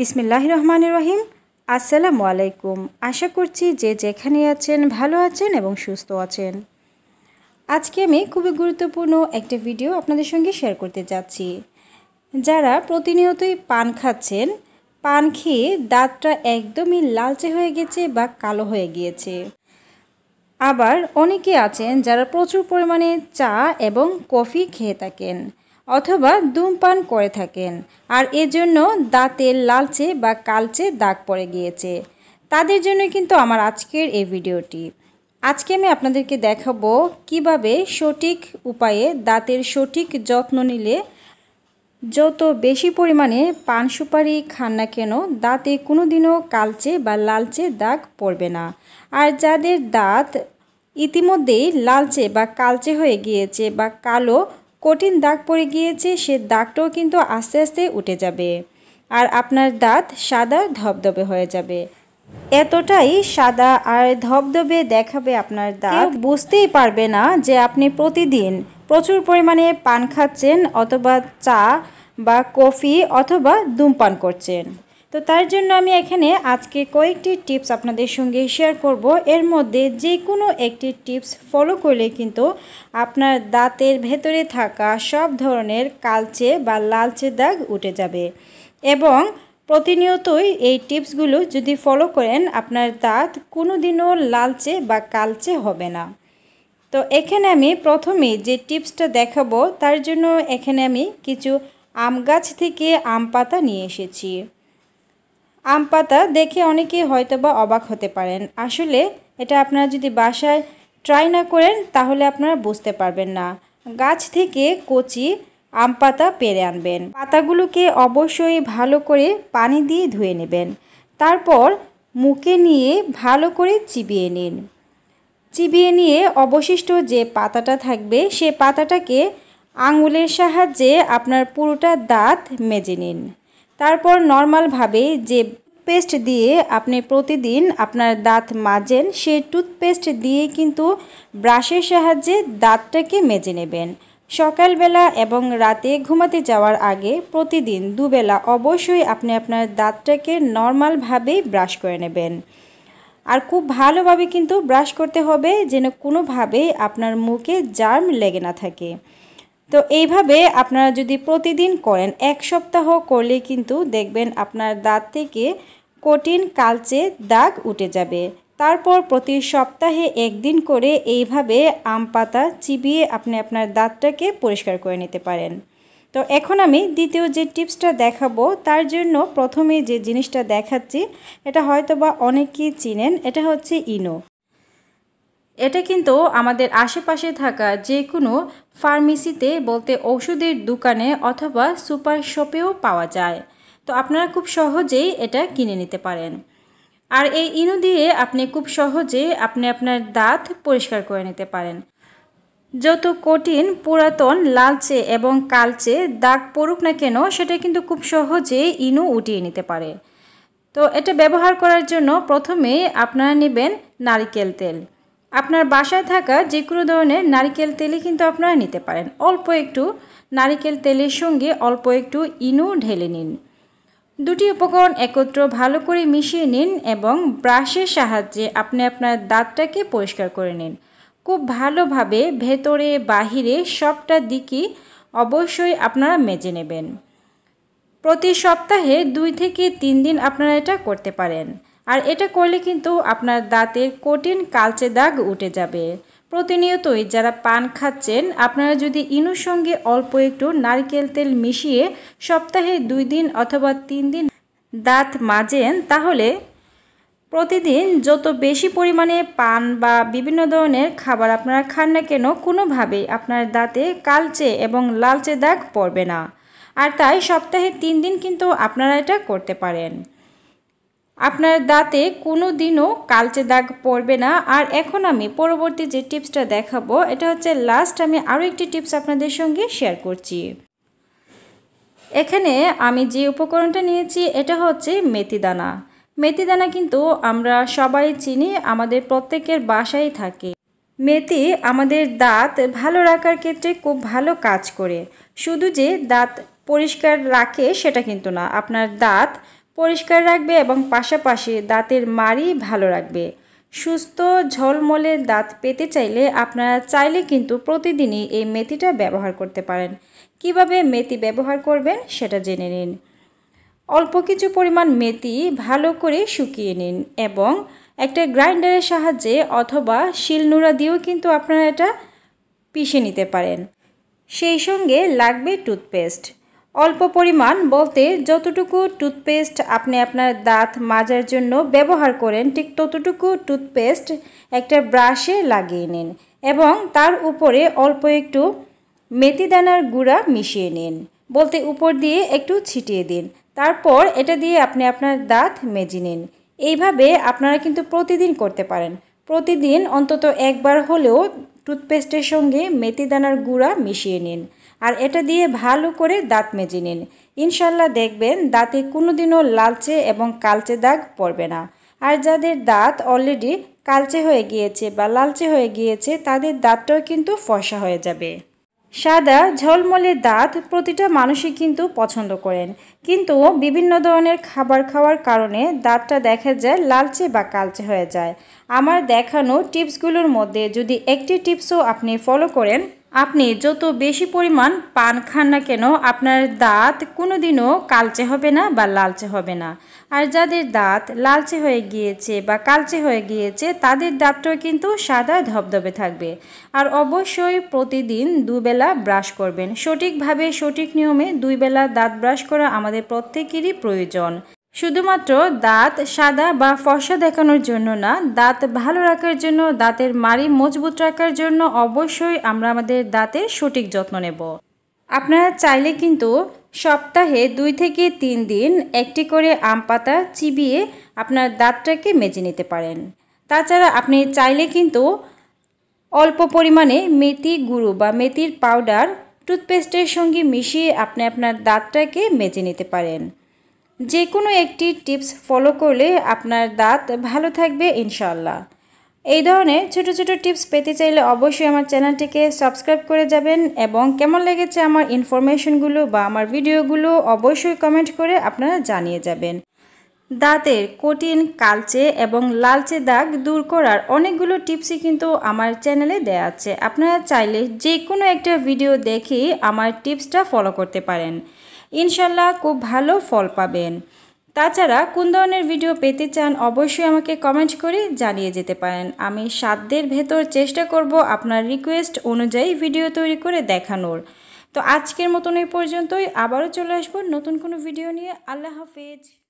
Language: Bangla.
বিসমিল্লাহ রহমান রহিম আসসালামু আলাইকুম আশা করছি যে যেখানে আছেন ভালো আছেন এবং সুস্থ আছেন আজকে আমি খুবই গুরুত্বপূর্ণ একটা ভিডিও আপনাদের সঙ্গে শেয়ার করতে যাচ্ছি যারা প্রতিনিয়তই পান খাচ্ছেন পান খেয়ে দাঁতটা একদমই লালচে হয়ে গেছে বা কালো হয়ে গিয়েছে আবার অনেকে আছেন যারা প্রচুর পরিমাণে চা এবং কফি খেয়ে থাকেন অথবা ধূমপান করে থাকেন আর এজন্য দাঁতের লালচে বা কালচে দাগ পড়ে গিয়েছে তাদের জন্য কিন্তু আমার আজকের এই ভিডিওটি আজকে আমি আপনাদেরকে দেখাবো কিভাবে সঠিক উপায়ে দাঁতের সঠিক যত্ন নিলে যত বেশি পরিমাণে পান সুপারি খান না কেন দাঁতে কোনো দিনও কালচে বা লালচে দাগ পড়বে না আর যাদের দাঁত ইতিমধ্যেই লালচে বা কালচে হয়ে গিয়েছে বা কালো কঠিন দাগ পড়ে গিয়েছে সে দাগটাও কিন্তু আস্তে আস্তে উঠে যাবে আর আপনার দাঁত সাদা ধবধবে হয়ে যাবে এতটাই সাদা আর ধবধবে দেখাবে আপনার দাঁত বুঝতেই পারবে না যে আপনি প্রতিদিন প্রচুর পরিমাণে পান খাচ্ছেন অথবা চা বা কফি অথবা ধূমপান করছেন তো তার জন্য আমি এখানে আজকে কয়েকটি টিপস আপনাদের সঙ্গে শেয়ার করব এর মধ্যে যে কোনো একটি টিপস ফলো করলে কিন্তু আপনার দাঁতের ভেতরে থাকা সব ধরনের কালচে বা লালচে দাগ উঠে যাবে এবং প্রতিনিয়তই এই টিপসগুলো যদি ফলো করেন আপনার দাঁত কোনো দিনও লালচে বা কালচে হবে না তো এখানে আমি প্রথমে যে টিপসটা দেখাবো তার জন্য এখানে আমি কিছু আম গাছ থেকে আম পাতা নিয়ে এসেছি আম পাতা দেখে অনেকেই হয়তো বা অবাক হতে পারেন আসলে এটা আপনারা যদি বাসায় ট্রাই না করেন তাহলে আপনারা বুঝতে পারবেন না গাছ থেকে কচি আম পাতা পেরে আনবেন পাতাগুলোকে অবশ্যই ভালো করে পানি দিয়ে ধুয়ে নেবেন তারপর মুখে নিয়ে ভালো করে চিবিয়ে নিন চিবিয়ে নিয়ে অবশিষ্ট যে পাতাটা থাকবে সে পাতাটাকে আঙুলের সাহায্যে আপনার পুরোটা দাঁত মেজে নিন তারপর নর্মালভাবে যে টুথপেস্ট দিয়ে আপনি প্রতিদিন আপনার দাঁত মাজেন সেই টুথপেস্ট দিয়ে কিন্তু ব্রাশের সাহায্যে দাঁতটাকে মেজে নেবেন সকালবেলা এবং রাতে ঘুমাতে যাওয়ার আগে প্রতিদিন দুবেলা অবশ্যই আপনি আপনার দাঁতটাকে নর্মালভাবে ব্রাশ করে নেবেন আর খুব ভালোভাবে কিন্তু ব্রাশ করতে হবে যেন কোনোভাবেই আপনার মুখে জার্ম লেগে না থাকে তো এইভাবে আপনারা যদি প্রতিদিন করেন এক সপ্তাহ করলে কিন্তু দেখবেন আপনার দাঁত থেকে কঠিন কালচে দাগ উঠে যাবে তারপর প্রতি সপ্তাহে একদিন করে এইভাবে আম পাতা চিবিয়ে আপনি আপনার দাঁতটাকে পরিষ্কার করে নিতে পারেন তো এখন আমি দ্বিতীয় যে টিপসটা দেখাবো তার জন্য প্রথমে যে জিনিসটা দেখাচ্ছি এটা হয়তো বা অনেকেই চিনেন এটা হচ্ছে ইনো এটা কিন্তু আমাদের আশেপাশে থাকা যে কোনো ফার্মেসিতে বলতে ওষুধের দোকানে অথবা সুপার শপেও পাওয়া যায় তো আপনারা খুব সহজেই এটা কিনে নিতে পারেন আর এই ইনো দিয়ে আপনি খুব সহজে আপনি আপনার দাঁত পরিষ্কার করে নিতে পারেন যত কঠিন পুরাতন লালচে এবং কালচে দাগ পড়ুক না কেন সেটা কিন্তু খুব সহজে ইনো উঠিয়ে নিতে পারে তো এটা ব্যবহার করার জন্য প্রথমে আপনারা নেবেন নারিকেল তেল আপনার বাসায় থাকা যে কোনো ধরনের নারিকেল তেলই কিন্তু আপনারা নিতে পারেন অল্প একটু নারিকেল তেলের সঙ্গে অল্প একটু ইনু ঢেলে নিন দুটি উপকরণ একত্র ভালো করে মিশিয়ে নিন এবং ব্রাশের সাহায্যে আপনি আপনার দাঁতটাকে পরিষ্কার করে নিন খুব ভালোভাবে ভেতরে বাহিরে সবটা দিকই অবশ্যই আপনারা মেজে নেবেন প্রতি সপ্তাহে দুই থেকে তিন দিন আপনারা এটা করতে পারেন আর এটা করলে কিন্তু আপনার দাঁতের কঠিন কালচে দাগ উঠে যাবে প্রতিনিয়তই যারা পান খাচ্ছেন আপনারা যদি ইনুর সঙ্গে অল্প একটু নারকেল তেল মিশিয়ে সপ্তাহে দুই দিন অথবা তিন দিন দাঁত মাজেন তাহলে প্রতিদিন যত বেশি পরিমাণে পান বা বিভিন্ন ধরনের খাবার আপনারা খান না কেন কোনোভাবেই আপনার দাঁতে কালচে এবং লালচে দাগ পড়বে না আর তাই সপ্তাহে তিন দিন কিন্তু আপনারা এটা করতে পারেন আপনার দাঁতে কোনো দিনও কালচে দাগ পড়বে না আর এখন আমি পরবর্তী যে টিপসটা দেখাবো এটা হচ্ছে লাস্ট আমি আরও একটি টিপস আপনাদের সঙ্গে শেয়ার করছি এখানে আমি যে উপকরণটা নিয়েছি এটা হচ্ছে মেথিদানা মেথিদানা কিন্তু আমরা সবাই চিনি আমাদের প্রত্যেকের বাসায় থাকে মেথি আমাদের দাঁত ভালো রাখার ক্ষেত্রে খুব ভালো কাজ করে শুধু যে দাঁত পরিষ্কার রাখে সেটা কিন্তু না আপনার দাঁত পরিষ্কার রাখবে এবং পাশাপাশি দাঁতের মাড়ি ভালো রাখবে সুস্থ ঝলমলে দাঁত পেতে চাইলে আপনারা চাইলে কিন্তু প্রতিদিনই এই মেথিটা ব্যবহার করতে পারেন কিভাবে মেথি ব্যবহার করবেন সেটা জেনে নিন অল্প কিছু পরিমাণ মেথি ভালো করে শুকিয়ে নিন এবং একটা গ্রাইন্ডারের সাহায্যে অথবা শিলনোড়া দিয়েও কিন্তু আপনারা এটা পিষে নিতে পারেন সেই সঙ্গে লাগবে টুথপেস্ট অল্প পরিমাণ বলতে যতটুকু টুথপেস্ট আপনি আপনার দাঁত মাজার জন্য ব্যবহার করেন ঠিক ততটুকু টুথপেস্ট একটা ব্রাশে লাগিয়ে নিন এবং তার উপরে অল্প একটু মেথিদানার গুঁড়া মিশিয়ে নিন বলতে উপর দিয়ে একটু ছিটিয়ে দিন তারপর এটা দিয়ে আপনি আপনার দাঁত মেজে নিন এইভাবে আপনারা কিন্তু প্রতিদিন করতে পারেন প্রতিদিন অন্তত একবার হলেও টুথপেস্টের সঙ্গে মেথিদানার গুঁড়া মিশিয়ে নিন আর এটা দিয়ে ভালো করে দাঁত মেজে নিন ইনশাল্লাহ দেখবেন দাঁতে কোনোদিনও লালচে এবং কালচে দাগ পড়বে না আর যাদের দাঁত অলরেডি কালচে হয়ে গিয়েছে বা লালচে হয়ে গিয়েছে তাদের দাঁতটাও কিন্তু ফসা হয়ে যাবে সাদা ঝলমলে দাঁত প্রতিটা মানুষই কিন্তু পছন্দ করেন কিন্তু বিভিন্ন ধরনের খাবার খাওয়ার কারণে দাঁতটা দেখা যায় লালচে বা কালচে হয়ে যায় আমার দেখানো টিপসগুলোর মধ্যে যদি একটি টিপসও আপনি ফলো করেন আপনি যত বেশি পরিমাণ পান খান না কেন আপনার দাঁত কোনোদিনও কালচে হবে না বা লালচে হবে না আর যাদের দাঁত লালচে হয়ে গিয়েছে বা কালচে হয়ে গিয়েছে তাদের দাঁতটাও কিন্তু সাদা ধবধবে থাকবে আর অবশ্যই প্রতিদিন দুবেলা ব্রাশ করবেন সঠিকভাবে সঠিক নিয়মে দুই বেলা দাঁত ব্রাশ করা আমাদের প্রত্যেকেরই প্রয়োজন শুধুমাত্র দাঁত সাদা বা ফর্সা দেখানোর জন্য না দাঁত ভালো রাখার জন্য দাঁতের মাড়ি মজবুত রাখার জন্য অবশ্যই আমরা আমাদের দাঁতের সঠিক যত্ন নেব আপনারা চাইলে কিন্তু সপ্তাহে দুই থেকে তিন দিন একটি করে আম পাতা চিবিয়ে আপনার দাঁতটাকে মেজে নিতে পারেন তাছাড়া আপনি চাইলে কিন্তু অল্প পরিমাণে মেথি গুঁড়ো বা মেথির পাউডার টুথপেস্টের সঙ্গে মিশিয়ে আপনি আপনার দাঁতটাকে মেজে নিতে পারেন যে কোনো একটি টিপস ফলো করলে আপনার দাঁত ভালো থাকবে ইনশাল্লাহ এই ধরনের ছোট ছোট টিপস পেতে চাইলে অবশ্যই আমার চ্যানেলটিকে সাবস্ক্রাইব করে যাবেন এবং কেমন লেগেছে আমার ইনফরমেশনগুলো বা আমার ভিডিওগুলো অবশ্যই কমেন্ট করে আপনারা জানিয়ে যাবেন দাঁতের কঠিন কালচে এবং লালচে দাগ দূর করার অনেকগুলো টিপসই কিন্তু আমার চ্যানেলে দেয়া আছে আপনারা চাইলে যে কোনো একটা ভিডিও দেখে আমার টিপসটা ফলো করতে পারেন ইনশাল্লাহ খুব ভালো ফল পাবেন তাছাড়া কোন ধরনের ভিডিও পেতে চান অবশ্যই আমাকে কমেন্ট করে জানিয়ে যেতে পারেন আমি সাধ্যের ভেতর চেষ্টা করব আপনার রিকোয়েস্ট অনুযায়ী ভিডিও তৈরি করে দেখানোর তো আজকের মতন এই পর্যন্তই আবারও চলে আসবো নতুন কোনো ভিডিও নিয়ে আল্লাহ হাফেজ